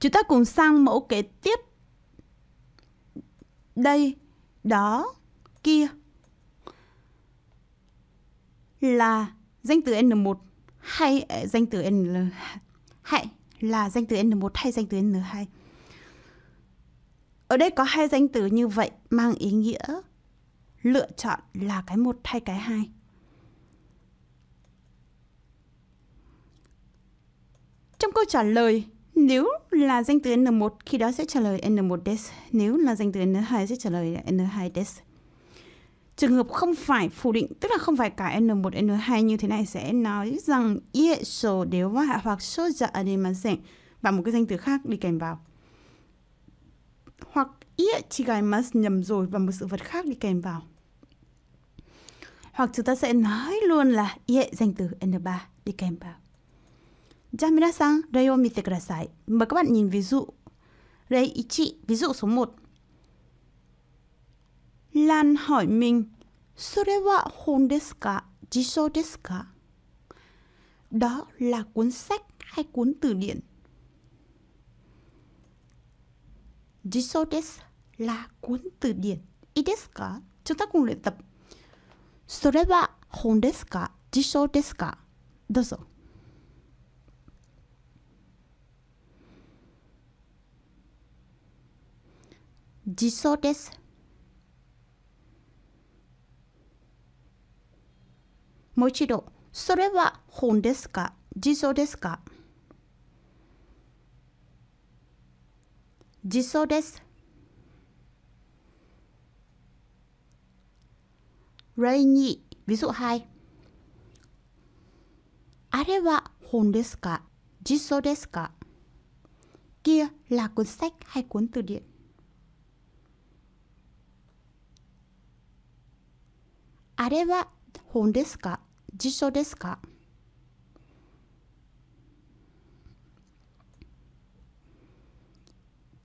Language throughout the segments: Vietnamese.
Chúng ta cùng sang mẫu kế tiếp. Đây, đó, kia. Là danh từ N1 ờ, hay danh từ N hay là danh từ N1 hay danh từ N2. Ở đây có hai danh từ như vậy mang ý nghĩa lựa chọn là cái một hay cái hai. Trong câu trả lời nếu là danh từ N1 khi đó sẽ trả lời N1 des, nếu là danh từ N2 sẽ trả lời N2 des. Trường hợp không phải phủ định, tức là không phải cả N1, N2 như thế này sẽ nói rằng ie sổ đều và hoặc sô dạ arimasen và một cái danh từ khác đi kèm vào. Hoặc chỉ ie chigaimasu nhầm rồi và một sự vật khác đi kèm vào. Hoặc chúng ta sẽ nói luôn là ie danh từ N3 đi kèm vào. Jaminasang, rayo mite kudasai. Mời các bạn nhìn ví dụ. Ray Ichi, ví dụ số 1. Lan hỏi mình, Sore wa hon desu ka? Jisho desu ka? Đó là cuốn sách hay cuốn từ điển? Jisho desu là cuốn từ điển. I desu ka? Chúng ta cùng luyện tập. Sore wa hon desu ka? Jisho desu ka? Đâu rồi? 自走です。もう一度、それは本ですか自走ですか自走です。例に、ví dụ 2。あれは本ですか実装ですか Kia là cuốn sách hay cuốn từ điển. あれは本ですか辞書ですか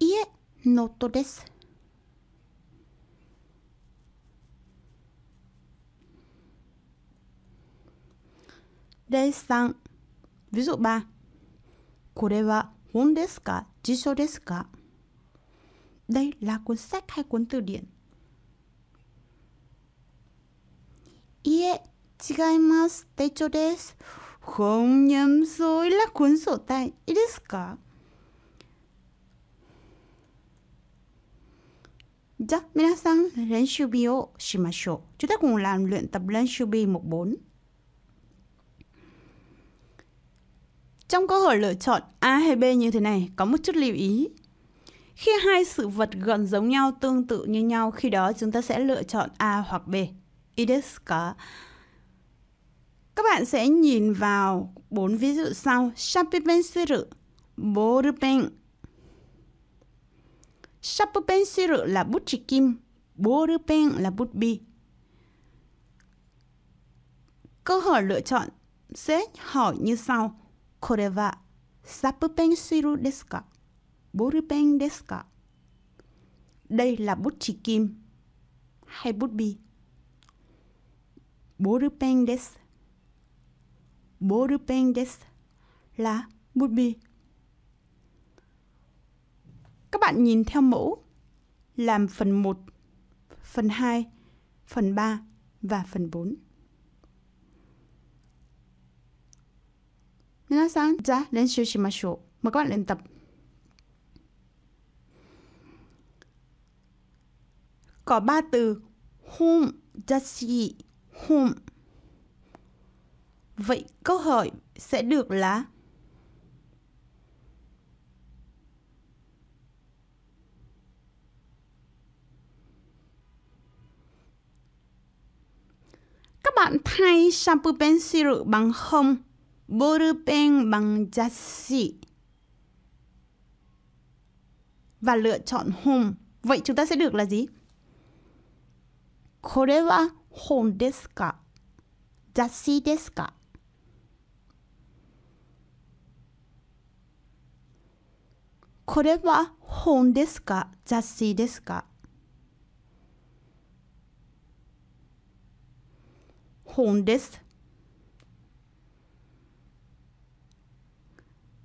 いえ、ノートです。例 3ví dụ バ、これは本ですか辞書ですか Đây là cuốn sách hay cuốn từ điển 違います隊長ですほんにゃんそういらくんそうたいいいですかじゃあ皆さん練習日をしましょう chúng ta cùng làm luyện tập 練習日14 Trong câu lựa chọn A hay B như thế này có một chút lưu ý. Khi hai sự vật gần giống nhau tương tự như nhau khi đó chúng ta sẽ lựa chọn A hoặc B. いいですか các bạn sẽ nhìn vào bốn ví dụ sau. Sharpen suru, ballpen. Sharpen suru là bút chì kim, ballpen là bút bi. Câu hỏi lựa chọn sẽ hỏi như sau. Kore wa sharpen suru desu ka? Ballpen desu ka? Đây là bút chì kim hay bút bi? Ballpen desu. ボールペンです là bút bi. Các bạn nhìn theo mẫu làm phần 1, phần 2, phần 3 và phần 4. Minasan za renshu shimashou. Mời các bạn luyện tập. Có ba từ home, jashi, home Vậy câu hỏi sẽ được là Các bạn thay shampoo pencil bằng hồng, ball pen bằng jassi và lựa chọn hồng. Vậy chúng ta sẽ được là gì? これは本ですか雑誌ですかこれは本ですか雑誌ですか本です。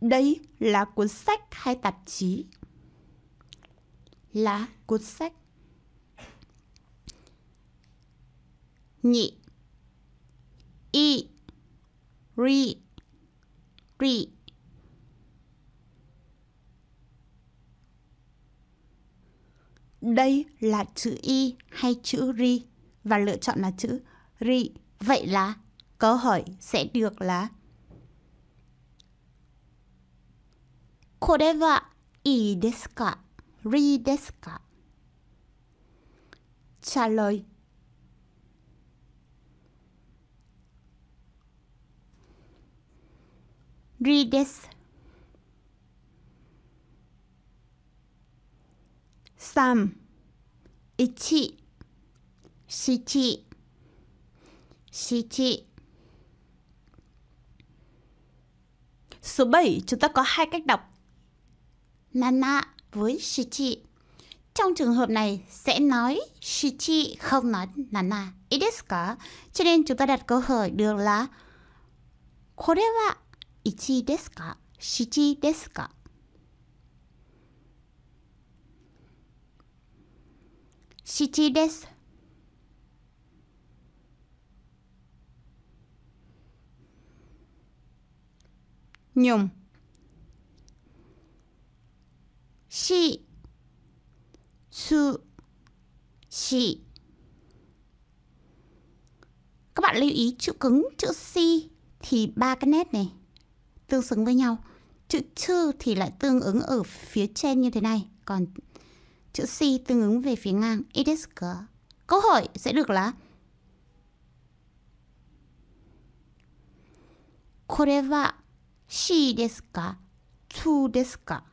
Đây là cuốn sách hay tạp chí? Là cuốn sách. Nhị. Y. Ri. Ri. đây là chữ y hay chữ ri và lựa chọn là chữ ri. Vậy là câu hỏi sẽ được là これはいいですか ?ri ですか Trả lời Ri desu 三、一、七、七。Số 7 chúng ta có hai cách đọc. Nana với shichi. Trong trường hợp này sẽ nói shichi không nói nana. It is cả. Cho nên chúng ta đặt câu hỏi được là Kore wa ichi desu ka? Shichi desu city です。4しつし Các bạn lưu ý chữ cứng, chữ si thì ba cái nét này tương xứng với nhau. Chữ chư thì lại tương ứng ở phía trên như thế này. Còn Chữ C tương ứng về phía ngang. i d e s c a Câu hỏi sẽ được là これは C ですか ?2 ですか